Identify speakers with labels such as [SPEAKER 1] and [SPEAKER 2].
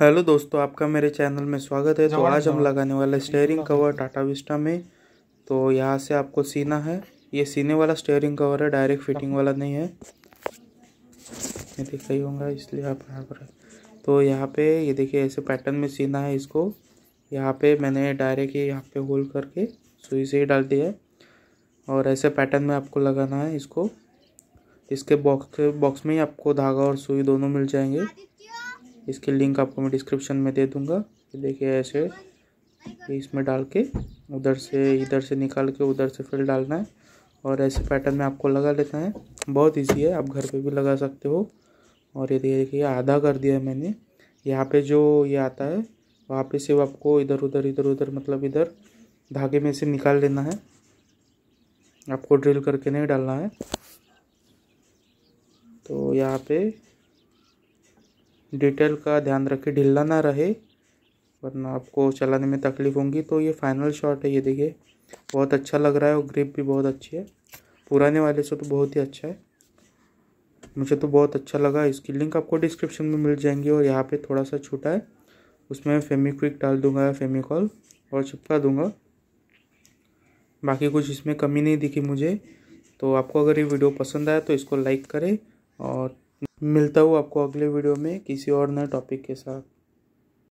[SPEAKER 1] hello दोस्तों आपका मेरे चैनल में स्वागत है तो आज हम लगाने वाले स्टेयरिंग कवर टाटा विस्टा में तो यहाँ से आपको सीना है ये सीने वाला स्टेयरिंग कवर है डायरेक्ट फिटिंग वाला नहीं है ये दिख रही होगा इसलिए आप यहाँ पर तो यहाँ पे ये देखिए ऐसे पैटर्न में सीना है इसको यहाँ पे मैंने डायरेक्ट ही यहाँ पे होल करके सुई से ही डाल दिया है और ऐसे पैटर्न में आपको लगाना है इसको इसके बॉक्स बॉक्स में ही आपको धागा और सुई दोनों मिल जाएंगे इसके लिंक आपको मैं डिस्क्रिप्शन में दे दूँगा देखिए ऐसे इसमें डाल के उधर से इधर से निकाल के उधर से फिर डालना है और ऐसे पैटर्न में आपको लगा लेना है बहुत इजी है आप घर पे भी लगा सकते हो और ये देखिए आधा कर दिया है मैंने यहाँ पे जो ये आता है वहाँ पे सिर्फ आपको इधर उधर इधर उधर मतलब इधर धागे में से निकाल लेना है आपको ड्रिल करके नहीं डालना है तो यहाँ पे डिटेल का ध्यान रखें ढीला ना रहे वरना आपको चलाने में तकलीफ़ होगी तो ये फाइनल शॉट है ये देखिए बहुत अच्छा लग रहा है और ग्रिप भी बहुत अच्छी है पुराने वाले से तो बहुत ही अच्छा है मुझे तो बहुत अच्छा लगा इसकी लिंक आपको डिस्क्रिप्शन में मिल जाएंगी और यहाँ पे थोड़ा सा छूटा है उसमें फेमिक्विक डाल दूंगा फेमिकॉल और चिपका दूंगा बाकी कुछ इसमें कमी नहीं दिखी मुझे तो आपको अगर ये वीडियो पसंद आया तो इसको लाइक करें और मिलता हूँ आपको अगले वीडियो में किसी और नए टॉपिक के साथ